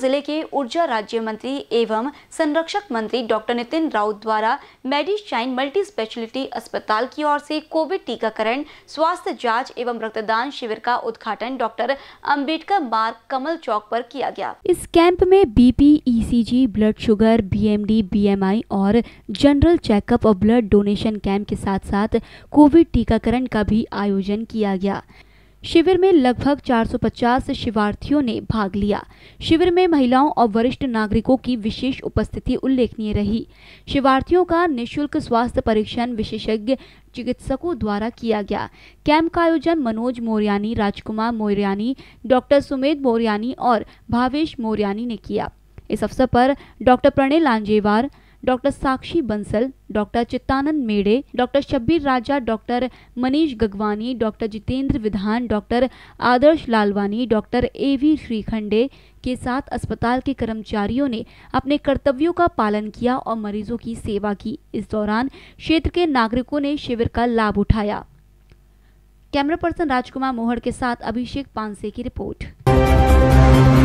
जिले के ऊर्जा राज्य मंत्री एवं संरक्षक मंत्री डॉक्टर नितिन राउत द्वारा मेडिशाइन मल्टी स्पेशलिटी अस्पताल की ओर से कोविड टीकाकरण स्वास्थ्य जांच एवं रक्तदान शिविर का उद्घाटन डॉक्टर अंबेडकर मार्ग कमल चौक पर किया गया इस कैंप में BP ECG blood sugar BMD BMI और जनरल चेकअप और ब्लड डोनेशन कैंप के साथ साथ कोविड टीकाकरण का भी आयोजन किया गया शिविर में लगभग 450 शिवार्थियों ने भाग लिया शिविर में महिलाओं और वरिष्ठ नागरिकों की विशेष उपस्थिति उल्लेखनीय रही शिवार्थियों का निशुल्क स्वास्थ्य परीक्षण विशेषज्ञ चिकित्सकों द्वारा किया गया कैंप का आयोजन मनोज मोरियानी राजकुमार मोरियानी डॉक्टर सुमेध मोरियानी और भावेश मोरियानी ने किया इस अवसर पर doctor Pranay Lanjewar doctor Sakshi Bansal doctor Chittanand Mede doctor Shabbir Raja doctor Manish Gagwani doctor Jitendra Vidhan doctor Adarsh Lalwani doctor A V Shrikhande के साथ अस्पताल के कर्मचारियों ने अपने कर्तव्यों का पालन किया और मरीजों की सेवा की इस दौरान क्षेत्र के नागरिकों ने शिविर का लाभ उठाया कैमरा पर्सन राजकुमार मोहर के साथ अभिषेक पांसे की रिपोर्ट